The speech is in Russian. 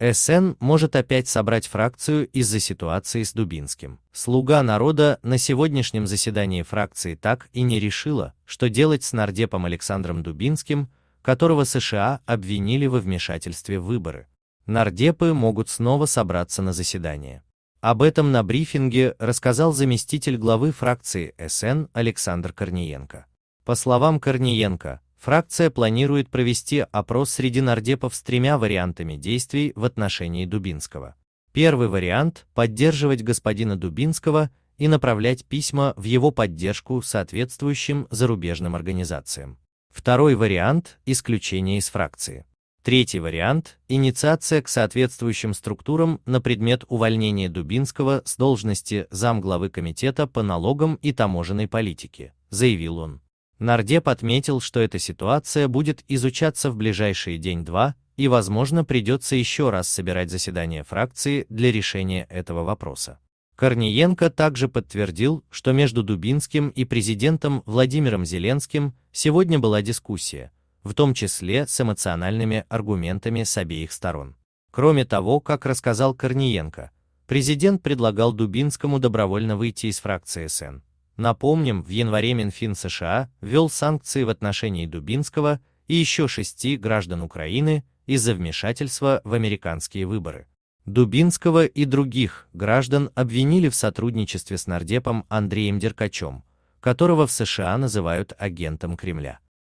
СН может опять собрать фракцию из-за ситуации с Дубинским. Слуга народа на сегодняшнем заседании фракции так и не решила, что делать с нардепом Александром Дубинским, которого США обвинили во вмешательстве в выборы. Нардепы могут снова собраться на заседание. Об этом на брифинге рассказал заместитель главы фракции СН Александр Корниенко. По словам Корниенко, Фракция планирует провести опрос среди нардепов с тремя вариантами действий в отношении Дубинского. Первый вариант – поддерживать господина Дубинского и направлять письма в его поддержку соответствующим зарубежным организациям. Второй вариант – исключение из фракции. Третий вариант – инициация к соответствующим структурам на предмет увольнения Дубинского с должности замглавы Комитета по налогам и таможенной политике, заявил он. Нардеп отметил, что эта ситуация будет изучаться в ближайшие день-два, и, возможно, придется еще раз собирать заседание фракции для решения этого вопроса. Корниенко также подтвердил, что между Дубинским и президентом Владимиром Зеленским сегодня была дискуссия, в том числе с эмоциональными аргументами с обеих сторон. Кроме того, как рассказал Корниенко, президент предлагал Дубинскому добровольно выйти из фракции СН. Напомним, в январе Минфин США ввел санкции в отношении Дубинского и еще шести граждан Украины из-за вмешательства в американские выборы. Дубинского и других граждан обвинили в сотрудничестве с нардепом Андреем Деркачем, которого в США называют агентом Кремля.